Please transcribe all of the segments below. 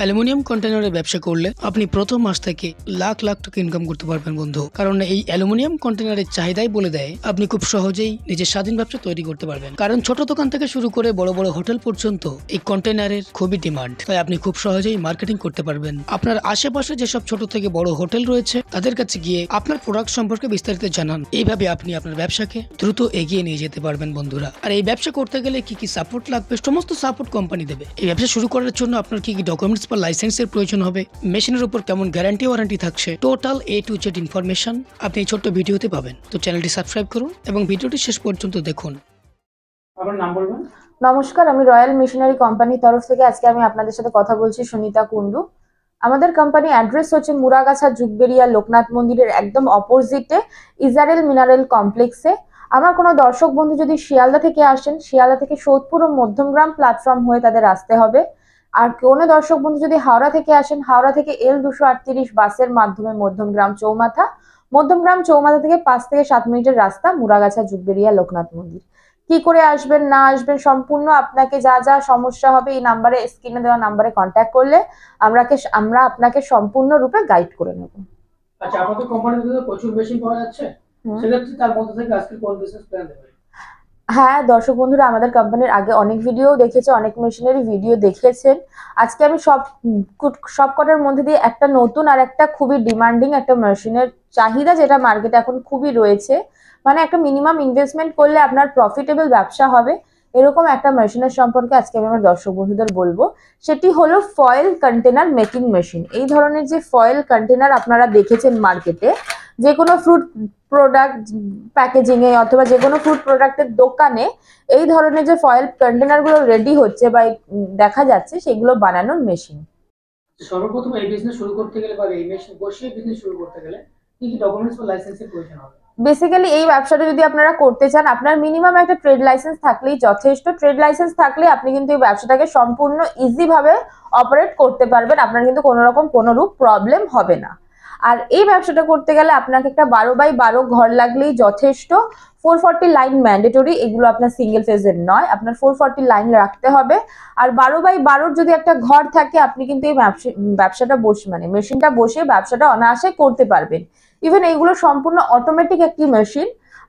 aluminium কন্টেনারের ব্যবসা করলে আপনি প্রথম মাস থেকে লাখ লাখ টাকা ইনকাম করতে পারবেন বন্ধু কারণ এই অ্যালুমিনিয়াম কন্টেনারের চাহিদাই বলে দেয় আপনি খুব সহজেই নিজের স্বাধীন ব্যবসা তৈরি করতে পারবেন কারণ ছোট দোকান থেকে শুরু করে বড় বড় হোটেল পর্যন্ত এই কন্টেনারের খুবই ডিমান্ড তাই আপনি খুব সহজেই মার্কেটিং করতে পারবেন আপনার আশেপাশে যেসব ছোট থেকে বড় হোটেল রয়েছে তাদের কাছে গিয়ে আপনার প্রোডাক্ট সম্পর্কে বিস্তারিত জানান এইভাবে আপনি আপনার ব্যবসাকে দ্রুত এগিয়ে নিয়ে যেতে পারবেন বন্ধুরা আর এই ব্যবসা করতে গেলে কি কি সাপোর্ট লাগবে সমস্ত সাপোর্ট কোম্পানি দেবে এই ব্যবসা শুরু করার জন্য আপনার কি কি ডকুমেন্টস বা লাইসেন্সের প্রয়োজন হবে মেশিনের উপর কেমন গ্যারান্টি ওয়ারেন্টি থাকছে total A to Z information আপনি এই ছোট্ট ভিডিওতে পাবেন তো চ্যানেলটি সাবস্ক্রাইব করুন এবং ভিডিওটি শেষ পর্যন্ত দেখুন নমস্কার আমি রয়্যাল মিশনারি কোম্পানির তরফ থেকে আজকে আমি আপনাদের সাথে কথা বলছি সুনিতা কুন্ডু আমাদের কোম্পানি অ্যাড্রেস হচ্ছে মুরাগাছা যুগবেরিয়া লোকনাথ মন্দিরের একদম অপোজিটে ইজারেল মিনারেল কমপ্লেক্সে আমার কোনো দর্শক বন্ধু যদি শিয়ালদা থেকে আসেন শিয়ালদা থেকে সোদপুর ও মধ্যমগ্রাম প্ল্যাটফর্ম হয়ে তাদের আসতে হবে আর কোনো দর্শক বন্ধু যদি হাওড়া থেকে আসেন হাওড়া থেকে এল দুশো আটত্রিশ বাসের মাধ্যমে মধ্যমগ্রাম চৌমাথা মধ্যমগ্রাম চৌমাথা থেকে পাঁচ থেকে সাত মিনিটের রাস্তা মুরাগাছা জুগবেরিয়া লোকনাথ মন্দির কি করে আসবেন না আসবেন সম্পূর্ণ আপনাকে যা যা সমস্যা হবে এই নাম্বারে স্ক্রিনে দেওয়া নাম্বারে কন্ট্যাক্ট করলে আমরা আমরা আপনাকে সম্পূর্ণরূপে গাইড করে নেব আচ্ছা আমাদের কোম্পানিতে প্রচুর বেশি পাওয়া যাচ্ছে সেক্ষেত্রে তার মধ্যে থেকে আজকে কোন বিজনেস প্ল্যান দেবেন হ্যাঁ দর্শক বন্ধুরা আমাদের কোম্পানির আগে অনেক ভিডিও দেখেছে অনেক মেশিনারি ভিডিও দেখেছেন আজকে আমি সব সব কটার মধ্যে দিয়ে একটা নতুন আর একটা খুবই ডিমান্ডিং একটা মেশিনের চাহিদা যেটা মার্কেটে এখন খুবই রয়েছে মানে একটা মিনিমাম ইনভেস্টমেন্ট করলে আপনার প্রফিটেবল ব্যবসা হবে এরকম একটা মেশিনের সম্পর্কে আজকে আমি আমার দর্শক বন্ধুদের বলবো সেটি হলো ফয়েল কন্টেনার মেকিং মেশিন এই ধরনের যে ফয়েল কন্টেনার আপনারা দেখেছেন মার্কেটে যে কোনো ফ্রুট প্রোডাক্ট প্যাকেজিংয়ে অথবা যে কোনো ফ্রুট প্রোডাক্টের দোকানে এই ধরনের যে ফয়েল কন্টেনারগুলো রেডি হচ্ছে বা দেখা যাচ্ছে সেগুলো বানানোর মেশিন সর্বপ্রথম এই বিজনেস শুরু করতে গেলে বা এই মেশিন বসিয়ে বিজনেস শুরু করতে গেলে কি কি ডকুমেন্টস বা লাইসেন্সের প্রয়োজন হবে বেসিক্যালি এই ব্যবসাটা যদি আপনারা করতে চান আপনার মিনিমাম একটা ট্রেড লাইসেন্স থাকলেই যথেষ্ট ট্রেড লাইসেন্স থাকলে আপনি কিন্তু এই ব্যবসাটাকে সম্পূর্ণ ইজিভাবে অপারেট করতে পারবেন আপনার কিন্তু কোনো রকম কোনো রূপ প্রবলেম হবে না আর এই ব্যবসাটা করতে গেলে আপনাকে একটা বারো বাই বারো ঘর লাগলেই যথেষ্ট ফোর ফর্টি লাইন ম্যান্ডেটরি এগুলো আপনার সিঙ্গেল ফেজের নয় আপনার ফোর ফর্টি লাইন রাখতে হবে আর বারো বাই বারোর যদি একটা ঘর থাকে আপনি কিন্তু এই ব্যবসাটা বসে মানে মেশিনটা বসে ব্যবসাটা অনায়াসে করতে পারবেন ইভেন এইগুলো সম্পূর্ণ অটোমেটিক একটি মেশিন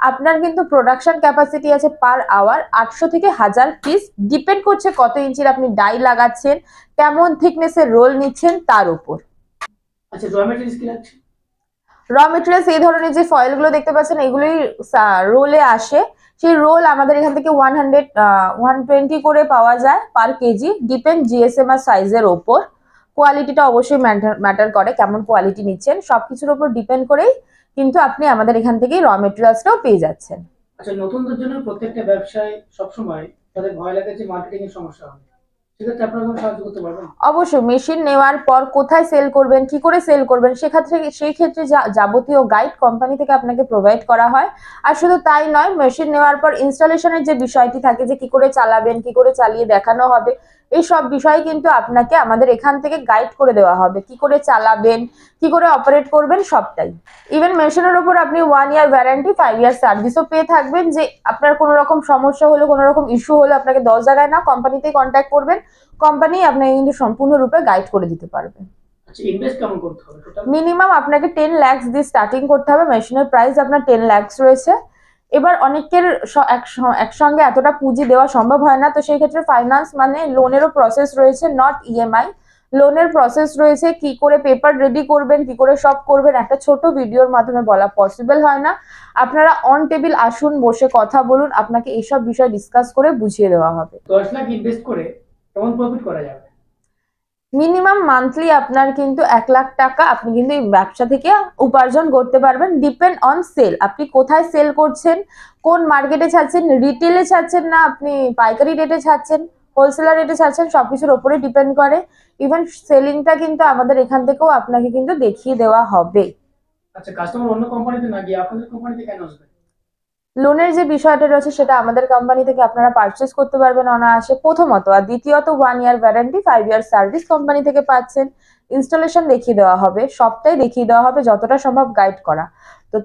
আপনার কিন্তু প্রোডাকশন ক্যাপাসিটি আছে পার আওয়ার আটশো থেকে হাজার পিস ডিপেন্ড করছে কত ইঞ্চির আপনি ডাই লাগাচ্ছেন কেমন থিকনেসের রোল নিচ্ছেন তার উপর র আচ্ছা, মেটেরিয়ালস এই ধরনের যে ফয়েলগুলো দেখতে পাচ্ছেন রোলে আসে সেই রোল আমাদের এখান থেকে ওয়ান হান্ড্রেড ওয়ান টোয়েন্টি করে পাওয়া যায় পার কেজি ডিপেন্ড জিএসএম আর সাইজের ওপর কোয়ালিটিটা অবশ্যই ম্যাটার করে কেমন কোয়ালিটি নিচ্ছেন সব কিছুর ওপর ডিপেন্ড করেই কিন্তু আপনি আমাদের এখান থেকেই র মেটেরিয়ালসটাও পেয়ে যাচ্ছেন আচ্ছা নতুনদের জন্য প্রত্যেকটা ব্যবসায় সবসময় তাদের ভয় লাগে যে মার্কেটিং এর সমস্যা হবে অবশ্যই মেশিন নেওয়ার পর কোথায় সেল করবেন কি করে সেল করবেন সেক্ষেত্রে সেই ক্ষেত্রে যাবতীয় গাইড কোম্পানি থেকে আপনাকে প্রোভাইড করা হয় আর শুধু তাই নয় মেশিন নেওয়ার পর ইনস্টলেশনের যে বিষয়টি থাকে যে কি করে চালাবেন কি করে চালিয়ে দেখানো হবে এই সব বিষয়ে কিন্তু আপনাকে আমাদের এখান থেকে গাইড করে দেওয়া হবে কি করে চালাবেন কি করে অপারেট করবেন সবটাই ইভেন মেশিনের ওপর আপনি one year warranty five year সার্ভিসও পেয়ে থাকবেন যে আপনার কোনো রকম সমস্যা হলো কোনো রকম ইস্যু হলো আপনাকে দশ জায়গায় না কোম্পানিতেই কন্ট্যাক্ট করবেন কোম্পানি আপনাকে কিন্তু সম্পূর্ণরূপে গাইড করে দিতে পারবে মিনিমাম আপনাকে টেন ল্যাক্স দিয়ে স্টার্টিং করতে হবে মেশিনের প্রাইস আপনার টেন ল্যাক্স রয়েছে এবার অনেকের একসঙ্গে এতটা পুঁজি দেওয়া সম্ভব হয় না তো সেই ক্ষেত্রে ফাইন্যান্স মানে লোনেরও প্রসেস রয়েছে নট ইএমআই লোনের প্রসেস রয়েছে কি করে পেপার রেডি করবেন কি করে সব করবেন একটা ছোট ভিডিওর মাধ্যমে বলা পসিবল হয় না আপনারা অন টেবিল আসুন বসে কথা বলুন আপনাকে এইসব বিষয় ডিসকাস করে বুঝিয়ে দেওয়া হবে দশ লাখ ইনভেস্ট করে তখন প্রফিট করা যাবে মিনিমাম মান্থলি আপনার কিন্তু এক লাখ টাকা আপনি কিন্তু এই ব্যবসা থেকে উপার্জন করতে পারবেন ডিপেন্ড অন সেল আপনি কোথায় সেল করছেন কোন মার্কেটে ছাড়ছেন রিটেলে ছাড়ছেন না আপনি পাইকারি রেটে ছাড়ছেন হোলসেলার রেটে ছাড়ছেন সব কিছুর ওপরে ডিপেন্ড করে ইভেন সেলিংটা কিন্তু আমাদের এখান থেকেও আপনাকে কিন্তু দেখিয়ে দেওয়া হবে আচ্ছা কাস্টমার অন্য কোম্পানিতে না গিয়ে আপনাদের কোম্পানিতে কেন আসবে লোনের যে বিষয়টা রয়েছে সেটা আমাদের কোম্পানি থেকে আপনারা পারচেস করতে পারবেন অনায়াসে প্রথমত আর দ্বিতীয়ত one year warranty five year service company থেকে পাচ্ছেন ইনস্টলেশন দেখিয়ে দেওয়া হবে সবটাই দেখিয়ে দেওয়া হবে যতটা সম্ভব গাইড করা তো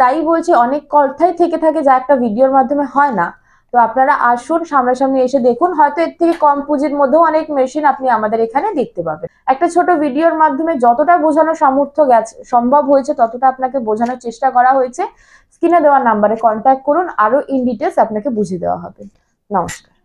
তাই বলছি অনেক কথাই থেকে থাকে যা একটা ভিডিওর মাধ্যমে হয় না তো আপনারা আসুন সামনাসামনি এসে দেখুন হয়তো এর থেকে কম পুঁজির মধ্যেও অনেক মেশিন আপনি আমাদের এখানে দেখতে পাবেন একটা ছোট ভিডিওর মাধ্যমে যতটা বোঝানো সামর্থ্য গেছে সম্ভব হয়েছে ততটা আপনাকে বোঝানোর চেষ্টা করা হয়েছে স্ক্রিনে দেওয়া নাম্বারে কন্ট্যাক্ট করুন আরও ইন ডিটেলস আপনাকে বুঝিয়ে দেওয়া হবে নমস্কার